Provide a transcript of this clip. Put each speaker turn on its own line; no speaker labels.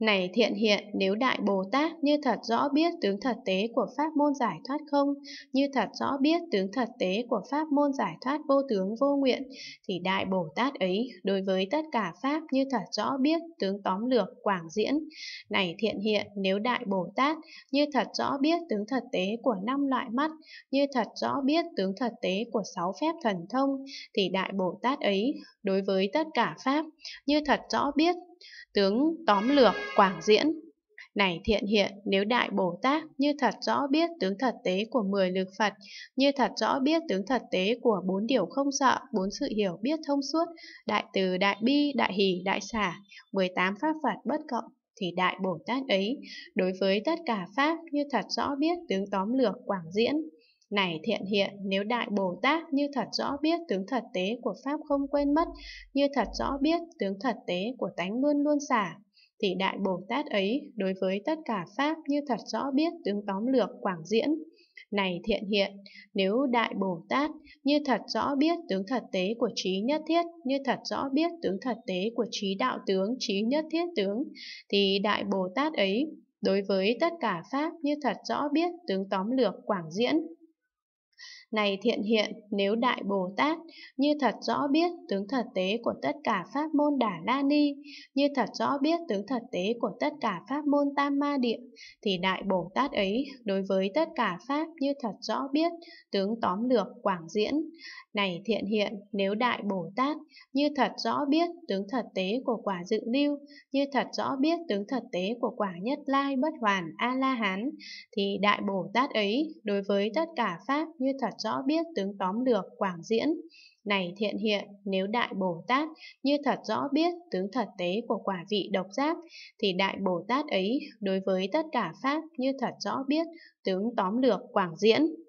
Này thiện hiện, nếu Đại Bồ Tát như thật rõ biết tướng thật tế của pháp môn giải thoát không, như thật rõ biết tướng thật tế của pháp môn giải thoát vô tướng vô nguyện, thì Đại Bồ Tát ấy đối với tất cả pháp như thật rõ biết tướng tóm lược quảng diễn. Này thiện hiện, nếu Đại Bồ Tát như thật rõ biết tướng thật tế của năm loại mắt, như thật rõ biết tướng thật tế của sáu phép thần thông, thì Đại Bồ Tát ấy đối với tất cả pháp như thật rõ biết tướng tóm lược quảng diễn này thiện hiện, nếu Đại Bồ Tát như thật rõ biết tướng thật tế của mười lực Phật, như thật rõ biết tướng thật tế của bốn điều không sợ, bốn sự hiểu biết thông suốt, đại từ, đại bi, đại hỷ, đại xả, 18 pháp Phật bất cộng, thì Đại Bồ Tát ấy, đối với tất cả Pháp như thật rõ biết tướng tóm lược quảng diễn, này thiện hiện, nếu Đại Bồ Tát như thật rõ biết tướng thật tế của Pháp không quên mất, như thật rõ biết tướng thật tế của tánh luôn luôn xả, thì Đại Bồ Tát ấy đối với tất cả Pháp như thật rõ biết tướng tóm lược quảng diễn. Này thiện hiện, nếu Đại Bồ Tát như thật rõ biết tướng thật tế của trí nhất thiết, như thật rõ biết tướng thật tế của trí đạo tướng, trí nhất thiết tướng, thì Đại Bồ Tát ấy đối với tất cả Pháp như thật rõ biết tướng tóm lược quảng diễn. Này thiện hiện, nếu Đại Bồ Tát, như thật rõ biết tướng thật tế của tất cả pháp môn Đà La Ni, như thật rõ biết tướng thật tế của tất cả pháp môn Tam Ma Địa, thì Đại Bồ Tát ấy đối với tất cả pháp như thật rõ biết tướng tóm lược quảng diễn. Này thiện hiện, nếu Đại Bồ Tát, như thật rõ biết tướng thật tế của quả dự lưu, như thật rõ biết tướng thật tế của quả nhất lai bất hoàn A-la-hán, thì Đại Bồ Tát ấy đối với tất cả pháp như như thật rõ biết tướng tóm lược quảng diễn. Này thiện hiện, nếu Đại Bồ Tát như thật rõ biết tướng thật tế của quả vị độc giác, thì Đại Bồ Tát ấy đối với tất cả Pháp như thật rõ biết tướng tóm lược quảng diễn.